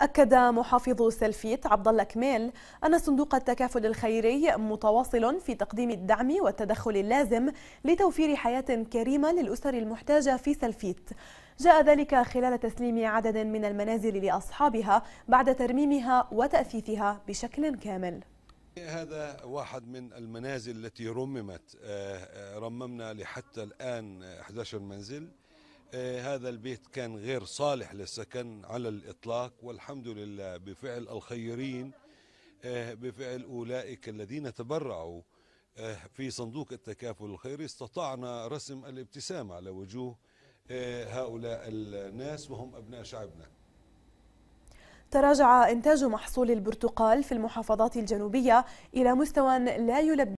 أكد محافظ سلفيت عبد الله كميل أن صندوق التكافل الخيري متواصل في تقديم الدعم والتدخل اللازم لتوفير حياة كريمة للأسر المحتاجة في سلفيت. جاء ذلك خلال تسليم عدد من المنازل لأصحابها بعد ترميمها وتأثيثها بشكل كامل. هذا واحد من المنازل التي رممت آه، آه، رممنا لحتى الآن 11 منزل إيه، هذا البيت كان غير صالح للسكن على الإطلاق والحمد لله بفعل الخيرين إيه، بفعل أولئك الذين تبرعوا إيه، في صندوق التكافل الخيري استطعنا رسم الابتسامة على وجوه هؤلاء الناس وهم أبناء شعبنا تراجع إنتاج محصول البرتقال في المحافظات الجنوبية إلى مستوى لا يلبي